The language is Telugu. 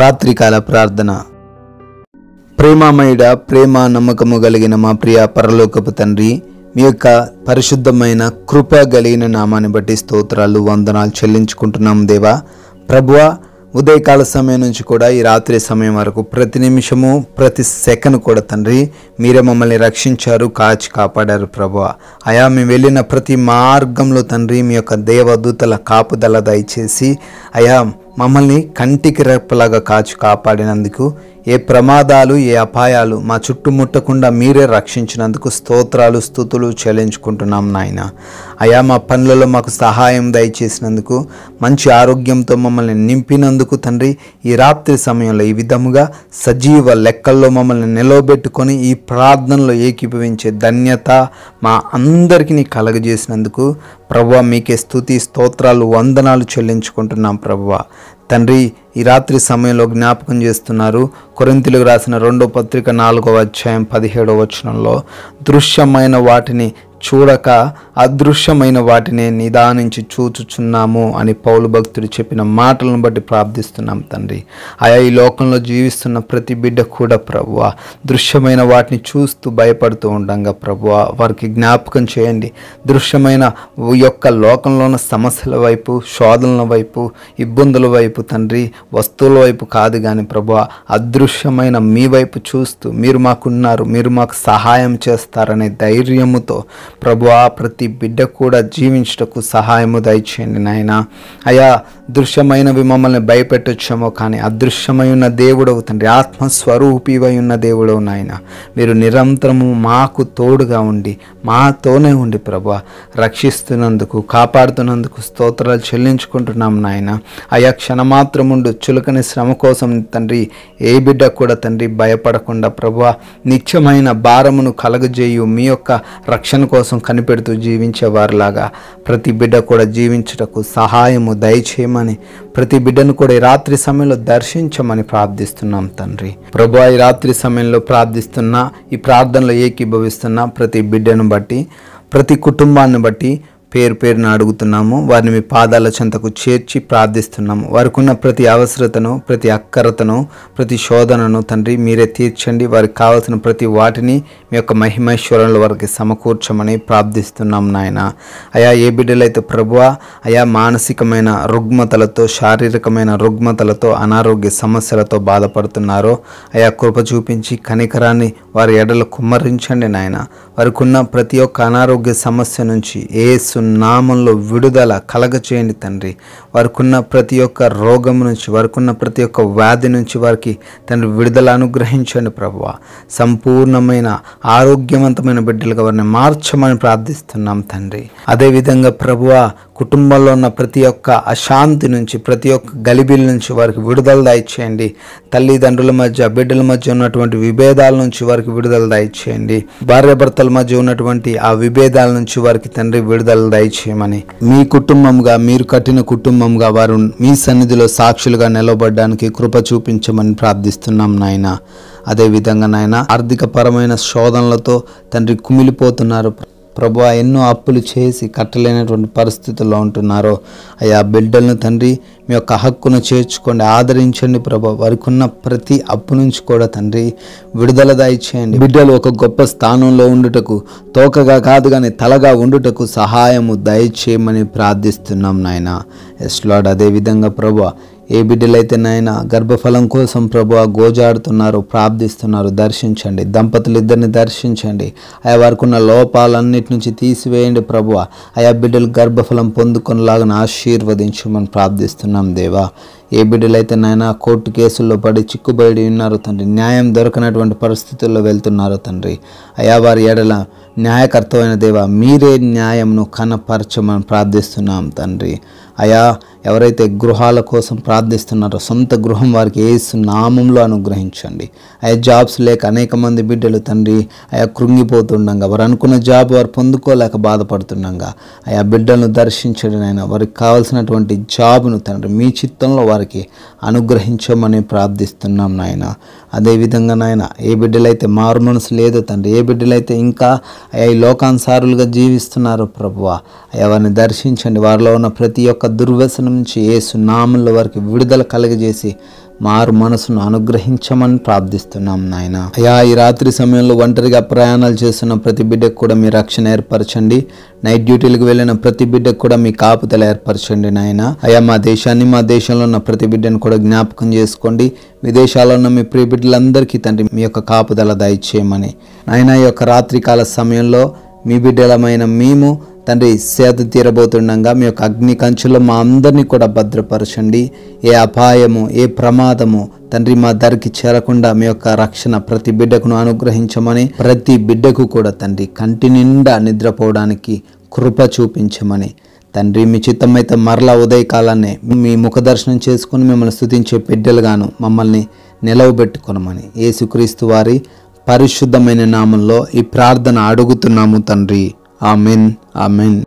రాత్రికాల ప్రార్థన ప్రేమామయుడ ప్రేమ నమ్మకము కలిగిన మా ప్రియ పరలోకపు తండ్రి మీ యొక్క పరిశుద్ధమైన కృప కలిగిన నామాన్ని బట్టి స్తోత్రాలు వందనాలు చెల్లించుకుంటున్నాం దేవా ప్రభువ ఉదయకాల సమయం నుంచి కూడా ఈ రాత్రి సమయం వరకు ప్రతి నిమిషము ప్రతి సెకండ్ కూడా తండ్రి మీరే మమ్మల్ని రక్షించారు కాచి కాపాడారు ప్రభు అయా మేము వెళ్ళిన ప్రతి మార్గంలో తండ్రి మీ యొక్క దేవదూతల కాపుదల దయచేసి అయా మమ్మల్ని కంటికి రెప్పలాగా కాచి కాపాడినందుకు ఏ ప్రమాదాలు ఏ అపాయాలు మా చుట్టుముట్టకుండా మీరే రక్షించినందుకు స్తోత్రాలు స్థుతులు చెల్లించుకుంటున్నాం నాయన అయా మా పనులలో మాకు సహాయం దయచేసినందుకు మంచి ఆరోగ్యంతో మమ్మల్ని నింపినందుకు తండ్రి ఈ రాత్రి సమయంలో ఈ విధముగా సజీవ లెక్కల్లో మమ్మల్ని నిలవబెట్టుకొని ఈ ప్రార్థనలో ఏకీభవించే ధన్యత మా అందరికీ కలగజేసినందుకు ప్రభు మీకే స్థుతి స్తోత్రాలు వందనాలు చెల్లించుకుంటున్నాం ప్రభు తండ్రి ఈ రాత్రి సమయంలో జ్ఞాపకం చేస్తున్నారు కొరింతలకు రాసిన రెండో పత్రిక నాలుగో అధ్యాయం పదిహేడో వచనంలో దృశ్యమైన వాటిని చూడక అదృశ్యమైన వాటిని నిదానించి చూచుచున్నాము అని పౌలు భక్తుడు చెప్పిన మాటలను బట్టి ప్రార్థిస్తున్నాం తండ్రి ఆయా ఈ లోకంలో జీవిస్తున్న ప్రతి బిడ్డ కూడా ప్రభువ దృశ్యమైన వాటిని చూస్తూ భయపడుతూ ఉండంగా ప్రభువ వారికి జ్ఞాపకం చేయండి దృశ్యమైన యొక్క లోకంలో ఉన్న సమస్యల వైపు శోధనల వైపు ఇబ్బందుల వైపు తండ్రి వస్తువుల వైపు కాదు కానీ ప్రభు అదృశ్యమైన మీ వైపు చూస్తూ మీరు మాకున్నారు మీరు మాకు సహాయం చేస్తారనే ధైర్యముతో ప్రభు ప్రతి ప్రతి బిడ్డ కూడా జీవించటకు సహాయము దయచేయండి నాయన అయా దృశ్యమైనవి మమ్మల్ని భయపెట్టొచ్చామో కానీ అదృశ్యమై ఉన్న దేవుడవు తండ్రి ఆత్మస్వరూపివై ఉన్న దేవుడవు నాయన మీరు నిరంతరము మాకు తోడుగా ఉండి మాతోనే ఉండి ప్రభా రక్షిస్తున్నందుకు కాపాడుతున్నందుకు స్తోత్రాలు చెల్లించుకుంటున్నాం నాయన అయా క్షణమాత్రం ఉండు చులకని శ్రమ కోసం తండ్రి ఏ బిడ్డ కూడా తండ్రి భయపడకుండా ప్రభు నిత్యమైన భారమును కలగజేయు మీ యొక్క రక్షణ కోసం కనిపెడుతూ జీవించేవారిలాగా ప్రతి బిడ్డ కూడా జీవించుటకు సహాయము దయచేయమని చేయమని ప్రతి బిడ్డను కూడా ఈ రాత్రి సమయంలో దర్శించమని ప్రార్థిస్తున్నాం తండ్రి ప్రభు ఈ రాత్రి సమయంలో ప్రార్థిస్తున్న ఈ ప్రార్థనలో ఏకీభవిస్తున్న ప్రతి బిడ్డను బట్టి ప్రతి కుటుంబాన్ని బట్టి పేరు పేరున అడుగుతున్నాము వారిని మీ పాదాల చెంతకు చేర్చి ప్రార్థిస్తున్నాము వారికున్న ప్రతి అవసరతను ప్రతి అక్కరతను ప్రతి శోధనను తండ్రి మీరే తీర్చండి వారికి కావలసిన ప్రతి వాటిని మీ యొక్క మహిమేశ్వరంలో వారికి సమకూర్చమని ప్రార్థిస్తున్నాం నాయన అయా ఏ బిడ్డలైతే ప్రభువా అయా మానసికమైన రుగ్మతలతో శారీరకమైన రుగ్మతలతో అనారోగ్య సమస్యలతో బాధపడుతున్నారో అయా కృప చూపించి కనికరాన్ని వారి ఎడలు కుమ్మరించండి నాయన వారికున్న ప్రతి ఒక్క అనారోగ్య సమస్య నుంచి ఏ నామంలో విడుదల కలగచేయండి తండ్రి వారికున్న ప్రతి ఒక్క రోగం నుంచి వారికున్న ప్రతి ఒక్క వ్యాధి నుంచి వారికి తండ్రి విడుదల అనుగ్రహించండి ప్రభు సంపూర్ణమైన ఆరోగ్యవంతమైన బిడ్డలుగా వారిని మార్చమని ప్రార్థిస్తున్నాం తండ్రి అదేవిధంగా ప్రభువ కుటుంబంలో ఉన్న ప్రతి ఒక్క అశాంతి నుంచి ప్రతి ఒక్క గలిబిల నుంచి వారికి విడుదల దాయిచ్చేయండి తల్లిదండ్రుల మధ్య బిడ్డల మధ్య ఉన్నటువంటి విభేదాల నుంచి వారికి విడుదల దయచేయండి భార్యాభర్తల మధ్య ఉన్నటువంటి ఆ విభేదాల నుంచి వారికి తండ్రి విడుదల దయచేయమని మీ కుటుంబంగా మీరు కట్టిన కుటుంబంగా వారు మీ సన్నిధిలో సాక్షులుగా నిలబడడానికి కృప చూపించమని ప్రార్థిస్తున్నాం నాయన అదేవిధంగా నాయన ఆర్థికపరమైన శోధనలతో తండ్రి కుమిలిపోతున్నారు ప్రభు ఎన్నో అప్పులు చేసి కట్టలేనటువంటి పరిస్థితుల్లో ఉంటున్నారో అయా బిడ్డలను తండ్రి మీ యొక్క హక్కును చేర్చుకోండి ఆదరించండి ప్రభు వారికి ఉన్న ప్రతి అప్పు నుంచి కూడా తండ్రి విడుదల దాయిచేయండి బిడ్డలు ఒక గొప్ప స్థానంలో ఉండుటకు తోకగా కాదు కానీ తలగా ఉండుటకు సహాయము దయచేయమని ప్రార్థిస్తున్నాం నాయన ఎస్ లాడ్ అదేవిధంగా ప్రభు ఏ బిడ్డలైతే నాయన గర్భఫలం కోసం ప్రభు గోజాడుతున్నారు ప్రార్థిస్తున్నారు దర్శించండి దంపతులు ఇద్దరిని దర్శించండి ఆయా వారికి ఉన్న లోపాలన్నిటి నుంచి తీసివేయండి ప్రభు ఆయా బిడ్డలు గర్భఫలం పొందుకునేలాగా ఆశీర్వదించమని ప్రార్థిస్తున్నాం దేవా ఏ బిడ్డలైతే నాయన కోర్టు కేసుల్లో పడి చిక్కుబడి ఉన్నారు తండ్రి న్యాయం దొరకనటువంటి పరిస్థితుల్లో వెళ్తున్నారు తండ్రి అయా వారి ఎడల న్యాయకర్తమైన దేవా మీరే న్యాయంను కనపరచమని ప్రార్థిస్తున్నాం తండ్రి అయా ఎవరైతే గృహాల కోసం ప్రార్థిస్తున్నారో సొంత గృహం వారికి ఏసు నామంలో అనుగ్రహించండి ఆయా జాబ్స్ లేక అనేక మంది బిడ్డలు తండ్రి ఆయా కృంగిపోతుండగా వారు అనుకున్న జాబ్ వారు పొందుకోలేక బాధపడుతుండగా ఆయా బిడ్డలను దర్శించడం ఆయన వారికి కావాల్సినటువంటి జాబ్ను తండ్రి మీ చిత్తంలో వారికి అనుగ్రహించమని ప్రార్థిస్తున్నాం నాయన అదేవిధంగా నాయన ఏ బిడ్డలైతే మారు మనసు లేదో తండ్రి ఏ బిడ్డలైతే ఇంకా అయా ఈ లోకానుసారులుగా జీవిస్తున్నారో ప్రభువ అయా వారిని దర్శించండి వారిలో ఉన్న ప్రతి ఒక్క దుర్వ్యసనం నుంచి ఏసు సున్నాముల వరకు విడుదల కలగజేసి మారు మనసును అనుగ్రహించమని ప్రార్థిస్తున్నాం నాయన అయా ఈ రాత్రి సమయంలో ఒంటరిగా ప్రయాణాలు చేస్తున్న ప్రతి బిడ్డకు కూడా మీ రక్షణ ఏర్పరచండి నైట్ డ్యూటీలకు వెళ్ళిన ప్రతి బిడ్డకు కూడా మీ కాపుదల ఏర్పరచండి నాయన అయా మా దేశాన్ని మా దేశంలో ఉన్న ప్రతి బిడ్డను కూడా జ్ఞాపకం చేసుకోండి విదేశాల్లో ఉన్న మీ ప్రియ బిడ్డలందరికీ తండ్రి మీ యొక్క కాపుదల దయచేయమని నాయన ఈ యొక్క రాత్రికాల సమయంలో మీ బిడ్డలమైన మేము తండ్రి సేద తీరబోతుండగా మీ యొక్క అగ్ని కంచులో మా అందరినీ కూడా భద్రపరచండి ఏ అపాయము ఏ ప్రమాదము తండ్రి మా ధరికి చేరకుండా మీ యొక్క రక్షణ ప్రతి బిడ్డకును అనుగ్రహించమని ప్రతి బిడ్డకు కూడా తండ్రి కంటి నిండా నిద్రపోవడానికి కృప చూపించమని తండ్రి మీ చిత్తమైతే మరలా ఉదయకాలాన్నే మీ ముఖదర్శనం చేసుకుని మిమ్మల్ని స్థుతించే బిడ్డలుగాను మమ్మల్ని నిలవబెట్టుకునమని ఏసుక్రీస్తు వారి పరిశుద్ధమైన నామంలో ఈ ప్రార్థన అడుగుతున్నాము తండ్రి Amen. Amen.